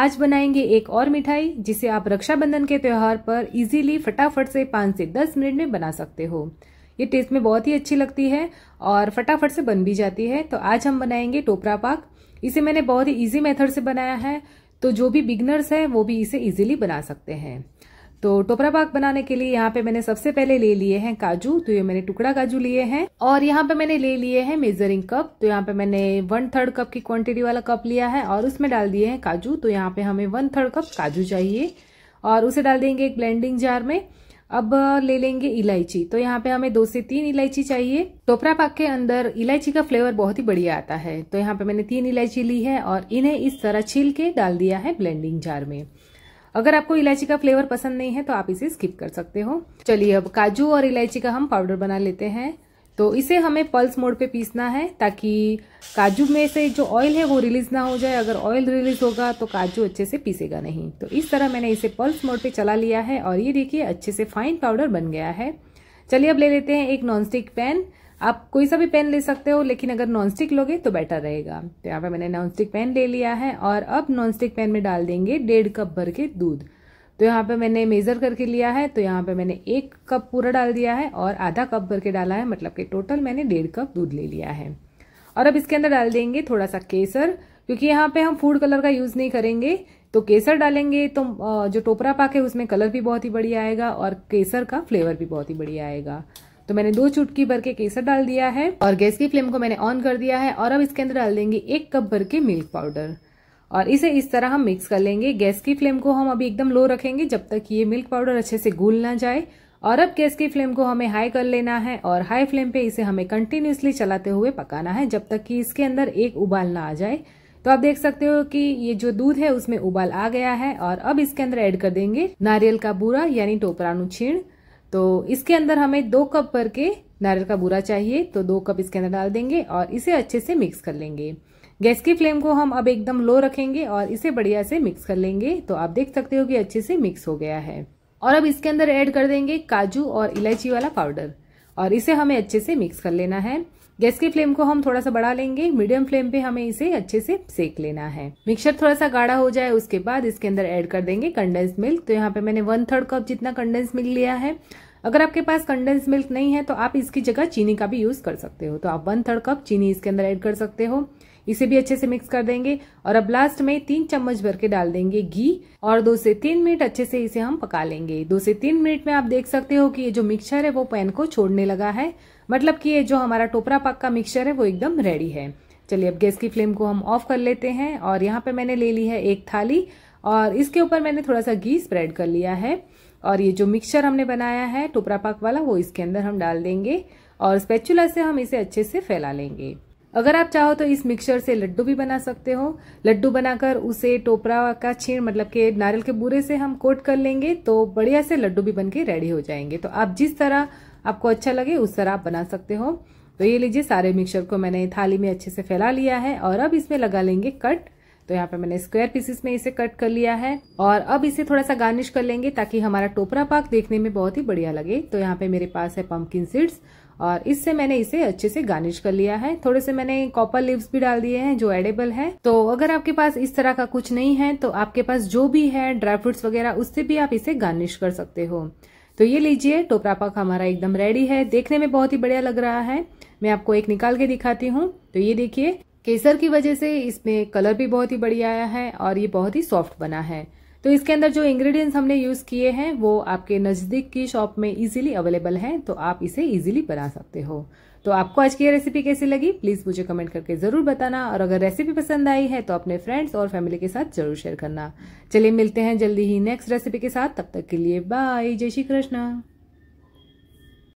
आज बनाएंगे एक और मिठाई जिसे आप रक्षाबंधन के त्यौहार पर इजीली फटाफट से पांच से दस मिनट में बना सकते हो ये टेस्ट में बहुत ही अच्छी लगती है और फटाफट से बन भी जाती है तो आज हम बनाएंगे टोपरा पाक इसे मैंने बहुत ही ईजी मेथड से बनाया है तो जो भी बिगनर्स हैं वो भी इसे इजिली बना सकते हैं तो टोपरा पाक बनाने के लिए यहाँ पे मैंने सबसे पहले ले लिए हैं काजू तो ये मैंने टुकड़ा काजू लिए हैं और यहाँ पे मैंने ले लिए हैं मेजरिंग कप तो यहाँ पे मैंने वन थर्ड कप की क्वांटिटी वाला कप लिया है और उसमें डाल दिए हैं काजू तो यहाँ पे हमें वन थर्ड कप काजू चाहिए और उसे डाल देंगे एक ब्लेंडिंग जार में अब ले लेंगे इलायची तो यहाँ पे हमें दो से तीन इलायची चाहिए टोपरा पाक के अंदर इलायची का फ्लेवर बहुत ही बढ़िया आता है तो यहाँ पे मैंने तीन इलायची ली है और इन्हें इस तरह छील के डाल दिया है ब्लेंडिंग जार में अगर आपको इलायची का फ्लेवर पसंद नहीं है तो आप इसे स्किप कर सकते हो चलिए अब काजू और इलायची का हम पाउडर बना लेते हैं तो इसे हमें पल्स मोड पे पीसना है ताकि काजू में से जो ऑयल है वो रिलीज ना हो जाए अगर ऑयल रिलीज होगा तो काजू अच्छे से पीसेगा नहीं तो इस तरह मैंने इसे पल्स मोड पे चला लिया है और ये देखिए अच्छे से फाइन पाउडर बन गया है चलिए अब ले लेते हैं एक नॉनस्टिक पैन आप कोई सा भी पेन ले सकते हो लेकिन अगर नॉनस्टिक लोगे तो बेटर रहेगा तो यहाँ पे मैंने नॉनस्टिक पेन ले लिया है और अब नॉनस्टिक पेन में डाल देंगे डेढ़ कप भर के दूध तो यहाँ पे मैंने मेज़र करके लिया है तो यहाँ पे मैंने एक कप पूरा डाल दिया है और आधा कप भर के डाला है मतलब कि टोटल मैंने डेढ़ कप दूध ले लिया है और अब इसके अंदर डाल देंगे थोड़ा सा केसर क्योंकि यहाँ पे हम फूड कलर का यूज़ नहीं करेंगे तो केसर डालेंगे तो जो टोपरा पाक है उसमें कलर भी बहुत ही बढ़िया आएगा और केसर का फ्लेवर भी बहुत ही बढ़िया आएगा तो मैंने दो चुटकी भर के केसर डाल दिया है और गैस की फ्लेम को मैंने ऑन कर दिया है और अब इसके अंदर डाल देंगे एक कप भर के मिल्क पाउडर और इसे इस तरह हम मिक्स कर लेंगे गैस की फ्लेम को हम अभी एकदम लो रखेंगे जब तक ये मिल्क पाउडर अच्छे से घूल ना जाए और अब गैस की फ्लेम को हमें हाई कर लेना है और हाई फ्लेम पे इसे हमें कंटिन्यूसली चलाते हुए पकाना है जब तक कि इसके अंदर एक उबाल ना आ जाए तो आप देख सकते हो कि ये जो दूध है उसमें उबाल आ गया है और अब इसके अंदर ऐड कर देंगे नारियल का बूरा यानी टोपरानू छीण तो इसके अंदर हमें दो कप भर के नारियल का बूरा चाहिए तो दो कप इसके अंदर डाल देंगे और इसे अच्छे से मिक्स कर लेंगे गैस की फ्लेम को हम अब एकदम लो रखेंगे और इसे बढ़िया से मिक्स कर लेंगे तो आप देख सकते हो कि अच्छे से मिक्स हो गया है और अब इसके अंदर ऐड कर देंगे काजू और इलायची वाला पाउडर और इसे हमें अच्छे से मिक्स कर लेना है गैस की फ्लेम को हम थोड़ा सा बढ़ा लेंगे मीडियम फ्लेम पे हमें इसे अच्छे से सेक लेना है मिक्सर थोड़ा सा गाढ़ा हो जाए उसके बाद इसके अंदर ऐड कर देंगे कंडेंस मिल्क तो यहाँ पे मैंने वन थर्ड कप जितना कंडेंस मिल्क लिया है अगर आपके पास कंडेंस मिल्क नहीं है तो आप इसकी जगह चीनी का भी यूज कर सकते हो तो आप वन थर्ड कप चीनी इसके अंदर एड कर सकते हो इसे भी अच्छे से मिक्स कर देंगे और अब लास्ट में तीन चम्मच भर के डाल देंगे घी और दो से तीन मिनट अच्छे से इसे हम पका लेंगे दो से तीन मिनट में आप देख सकते हो कि ये जो मिक्सचर है वो पैन को छोड़ने लगा है मतलब कि ये जो हमारा टोपरा पाक का मिक्सचर है वो एकदम रेडी है चलिए अब गैस की फ्लेम को हम ऑफ कर लेते हैं और यहाँ पे मैंने ले ली है एक थाली और इसके ऊपर मैंने थोड़ा सा घी स्प्रेड कर लिया है और ये जो मिक्सचर हमने बनाया है टोपरा पाक वाला वो इसके अंदर हम डाल देंगे और स्पेचुला से हम इसे अच्छे से फैला लेंगे अगर आप चाहो तो इस मिक्सचर से लड्डू भी बना सकते हो लड्डू बनाकर उसे टोपरा का छीण मतलब के नारियल के बूरे से हम कोट कर लेंगे तो बढ़िया से लड्डू भी बनके रेडी हो जाएंगे तो आप जिस तरह आपको अच्छा लगे उस तरह आप बना सकते हो तो ये लीजिए सारे मिक्सचर को मैंने थाली में अच्छे से फैला लिया है और अब इसमें लगा लेंगे कट तो यहाँ पे मैंने स्क्वायर पीसेस में इसे कट कर लिया है और अब इसे थोड़ा सा गार्निश कर लेंगे ताकि हमारा टोपरा पाक देखने में बहुत ही बढ़िया लगे तो यहाँ पे मेरे पास है पम्पकिन सीड्स और इससे मैंने इसे अच्छे से गार्निश कर लिया है थोड़े से मैंने कॉपर लिप्स भी डाल दिए हैं जो एडेबल है तो अगर आपके पास इस तरह का कुछ नहीं है तो आपके पास जो भी है ड्राई फ्रूट्स वगैरह उससे भी आप इसे गार्निश कर सकते हो तो ये लीजिए टोपरा पाक हमारा एकदम रेडी है देखने में बहुत ही बढ़िया लग रहा है मैं आपको एक निकाल के दिखाती हूँ तो ये देखिए केसर की वजह से इसमें कलर भी बहुत ही बढ़िया आया है और ये बहुत ही सॉफ्ट बना है तो इसके अंदर जो इंग्रेडिएंट्स हमने यूज़ किए हैं वो आपके नज़दीक की शॉप में इजीली अवेलेबल हैं तो आप इसे इजीली बना सकते हो तो आपको आज की ये रेसिपी कैसी लगी प्लीज़ मुझे कमेंट करके ज़रूर बताना और अगर रेसिपी पसंद आई है तो अपने फ्रेंड्स और फैमिली के साथ जरूर शेयर करना चलिए मिलते हैं जल्दी ही नेक्स्ट रेसिपी के साथ तब तक के लिए बाय जय श्री कृष्णा